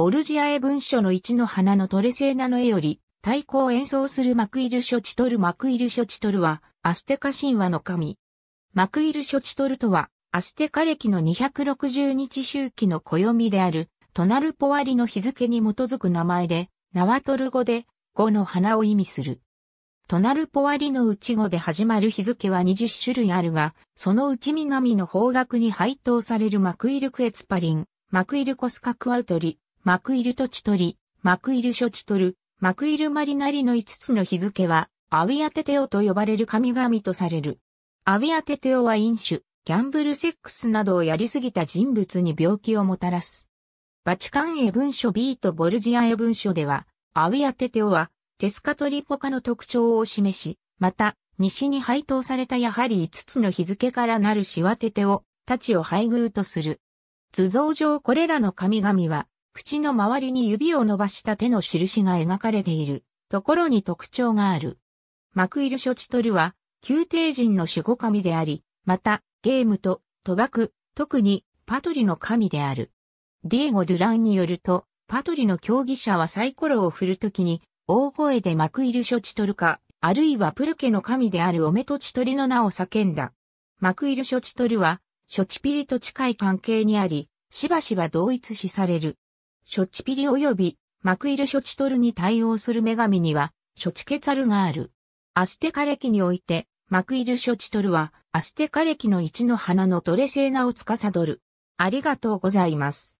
ボルジア絵文書の一の花のトレセーナの絵より、太鼓を演奏するマクイル・ショチトル・マクイル・ショチトルは、アステカ神話の神。マクイル・ショチトルとは、アステカ歴の260日周期の暦である、トナルポワリの日付に基づく名前で、ナワトル語で、語の花を意味する。トナルポワリの内語で始まる日付は20種類あるが、そのうち南の方角に配当されるマクイルクエツパリン、マクイルコスカクアウトリ、マクイルトチトリ、マクイルショチトル、マクイルマリナリの5つの日付は、アウィアテテオと呼ばれる神々とされる。アウィアテテオは飲酒、ギャンブルセックスなどをやりすぎた人物に病気をもたらす。バチカンエ文書 B とボルジアエ文書では、アウィアテテオは、テスカトリポカの特徴を示し、また、西に配当されたやはり5つの日付からなるシワテテオ、たちを配偶とする。図像上これらの神々は、口の周りに指を伸ばした手の印が描かれているところに特徴がある。マクイル・ショチトルは、宮廷人の守護神であり、また、ゲームと賭博、特にパトリの神である。ディエゴ・ドゥランによると、パトリの競技者はサイコロを振るときに、大声でマクイル・ショチトルか、あるいはプルケの神であるオメトチトリの名を叫んだ。マクイル・ショチトルは、ショチピリと近い関係にあり、しばしば同一視される。処チピリ及びマクイルショチトルに対応する女神には、処置ケツァルがある。アステカ歴において、マクイルショチトルは、アステカ歴の一の花のトレセーナを司る。ありがとうございます。